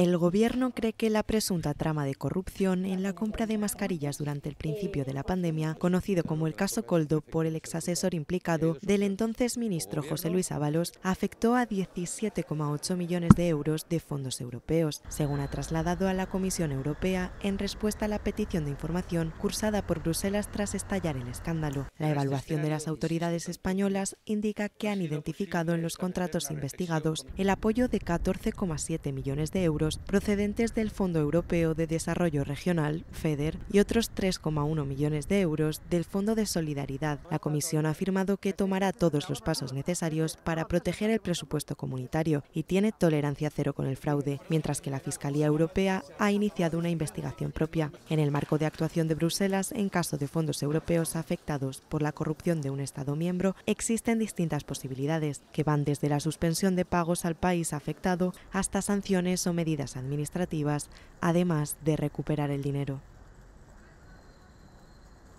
El gobierno cree que la presunta trama de corrupción en la compra de mascarillas durante el principio de la pandemia, conocido como el caso Coldo por el exasesor implicado del entonces ministro José Luis Ábalos, afectó a 17,8 millones de euros de fondos europeos, según ha trasladado a la Comisión Europea en respuesta a la petición de información cursada por Bruselas tras estallar el escándalo. La evaluación de las autoridades españolas indica que han identificado en los contratos investigados el apoyo de 14,7 millones de euros procedentes del Fondo Europeo de Desarrollo Regional, FEDER, y otros 3,1 millones de euros del Fondo de Solidaridad. La Comisión ha afirmado que tomará todos los pasos necesarios para proteger el presupuesto comunitario y tiene tolerancia cero con el fraude, mientras que la Fiscalía Europea ha iniciado una investigación propia en el marco de actuación de Bruselas en caso de fondos europeos afectados por la corrupción de un Estado miembro. Existen distintas posibilidades que van desde la suspensión de pagos al país afectado hasta sanciones o medidas administrativas, además de recuperar el dinero.